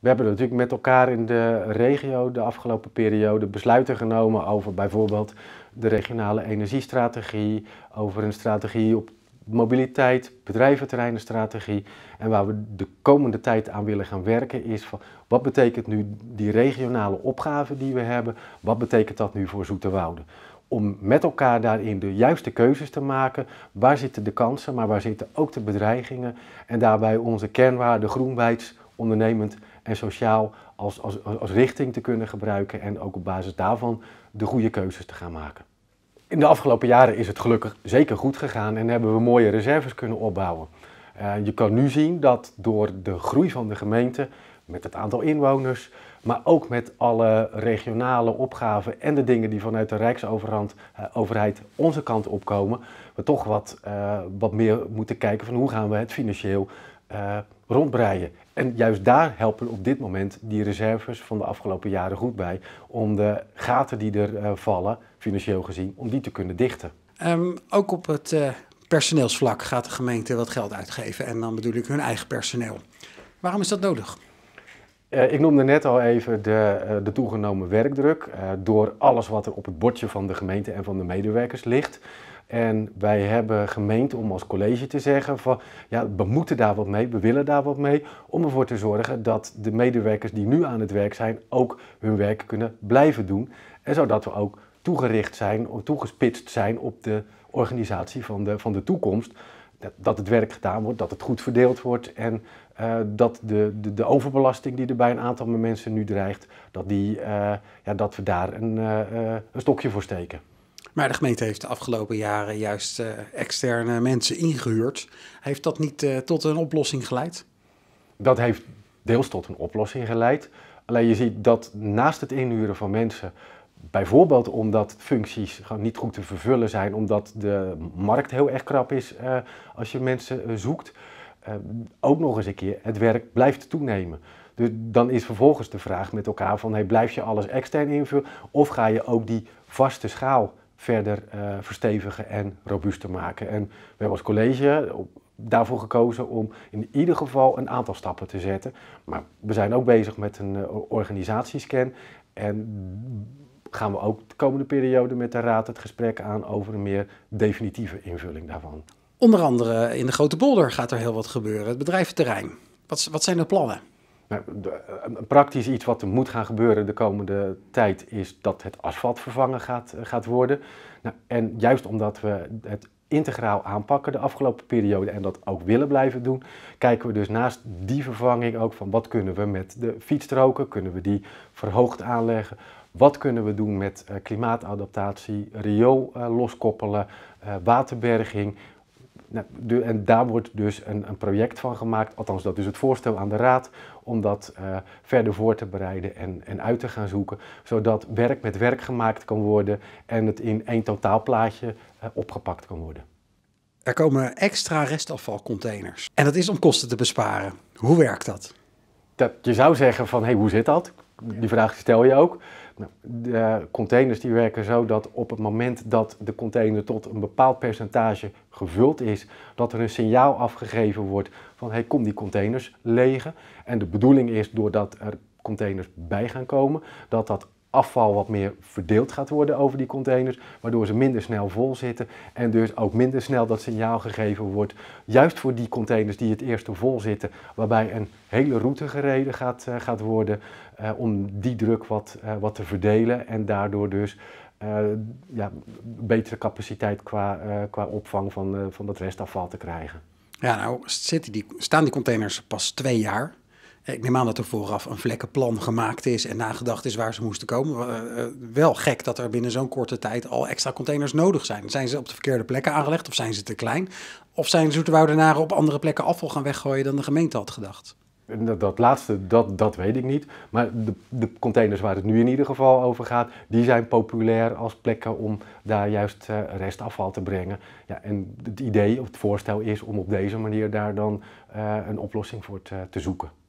We hebben natuurlijk met elkaar in de regio de afgelopen periode besluiten genomen over bijvoorbeeld de regionale energiestrategie, over een strategie op mobiliteit, bedrijventerreinenstrategie. En waar we de komende tijd aan willen gaan werken is van wat betekent nu die regionale opgave die we hebben, wat betekent dat nu voor Zoeterwoude? Om met elkaar daarin de juiste keuzes te maken. Waar zitten de kansen, maar waar zitten ook de bedreigingen? En daarbij onze kernwaarde groenwijds ondernemend en sociaal als, als, als richting te kunnen gebruiken en ook op basis daarvan de goede keuzes te gaan maken. In de afgelopen jaren is het gelukkig zeker goed gegaan en hebben we mooie reserves kunnen opbouwen. Eh, je kan nu zien dat door de groei van de gemeente, met het aantal inwoners, maar ook met alle regionale opgaven en de dingen die vanuit de Rijksoverheid eh, onze kant opkomen, we toch wat, eh, wat meer moeten kijken van hoe gaan we het financieel uh, rondbreien. En juist daar helpen op dit moment die reserves van de afgelopen jaren goed bij om de gaten die er eh, vallen, financieel gezien, om die te kunnen dichten. Ehm, ook op het eh, personeelsvlak gaat de gemeente wat geld uitgeven en dan bedoel ik hun eigen personeel. Waarom is dat nodig? Eh, ik noemde net al even de, eh, de toegenomen werkdruk eh, door alles wat er op het bordje van de gemeente en van de medewerkers ligt. En wij hebben gemeend om als college te zeggen van ja, we moeten daar wat mee, we willen daar wat mee. Om ervoor te zorgen dat de medewerkers die nu aan het werk zijn ook hun werk kunnen blijven doen. En zodat we ook toegericht zijn, toegespitst zijn op de organisatie van de, van de toekomst dat, dat het werk gedaan wordt, dat het goed verdeeld wordt en eh, dat de, de, de, overbelasting die er bij een aantal mensen nu dreigt, dat, die, eh, ja, dat we daar een, eh, een stokje voor steken. Maar de gemeente heeft de afgelopen jaren juist externe mensen ingehuurd. Heeft dat niet tot een oplossing geleid? Dat heeft deels tot een oplossing geleid. Alleen je ziet dat naast het inhuren van mensen Bijvoorbeeld omdat functies gewoon niet goed te vervullen zijn, omdat de markt heel erg krap is eh, als je mensen eh, zoekt. Eh, ook nog eens een keer, het werk blijft toenemen. Dus dan is vervolgens de vraag met elkaar van, hey, blijf je alles extern invullen of ga je ook die vaste schaal verder verstevigen en robuuster maken. En we hebben als college daarvoor gekozen om in ieder geval een aantal stappen te zetten. Maar we zijn ook bezig met een organisatiescan en gaan we ook de komende periode met de Raad het gesprek aan over een meer definitieve invulling daarvan. Onder andere in de Grote Bolder gaat er heel wat gebeuren, het bedrijventerrein. Wat, wat zijn de plannen? Nou, praktisch iets wat er moet gaan gebeuren de komende tijd is dat het asfalt vervangen gaat, eh, gaat worden. Nou, en juist omdat we het integraal aanpakken de afgelopen periode en dat ook willen blijven doen, kijken we dus naast die vervanging ook van wat kunnen we met de fietsstroken, kunnen we die verhoogd aanleggen, wat kunnen we doen met eh, klimaatadaptatie, rio eh, loskoppelen, eh, waterberging? Nou, en daar wordt dus een, project van gemaakt, althans dat is het voorstel aan de Raad, om dat verder voor te bereiden en, en uit te gaan zoeken, zodat werk met werk gemaakt kan worden en het in één totaalplaatje opgepakt kan worden. Er komen extra restafvalcontainers en dat is om kosten te besparen. Hoe werkt dat? dat je zou zeggen van, hé, hey, hoe zit dat? die vraag stel je ook. Nou, de containers die werken zo dat op het moment dat de container tot een bepaald percentage gevuld is, dat er een signaal afgegeven wordt van hey, kom die containers legen. En de bedoeling is doordat er containers bij gaan komen, dat dat afval wat meer verdeeld gaat worden over die containers, waardoor ze minder snel vol zitten en dus ook minder snel dat signaal gegeven wordt, juist voor die containers die het eerste vol zitten, waarbij een hele route gereden gaat, eh, gaat worden eh, om die druk wat, eh, wat te verdelen en daardoor dus ja, betere capaciteit qua, qua opvang van, van dat restafval te krijgen. Ja, nou die, staan die containers pas twee jaar eh, ik neem aan dat er vooraf een vlekkenplan gemaakt is en nagedacht is waar ze moesten komen. Eh, eh, wel gek dat er binnen zo'n korte tijd al extra containers nodig zijn. Zijn ze op de verkeerde plekken aangelegd of zijn ze te klein? Of zijn Zoeterwoudenaren op andere plekken afval gaan weggooien dan de gemeente had gedacht? Dat laatste, dat, dat weet ik niet. Maar de, de, containers waar het nu in ieder geval over gaat, die zijn populair als plekken om daar juist restafval te brengen. Ja, en het idee, of het voorstel is om op deze manier daar dan een oplossing voor te, te zoeken.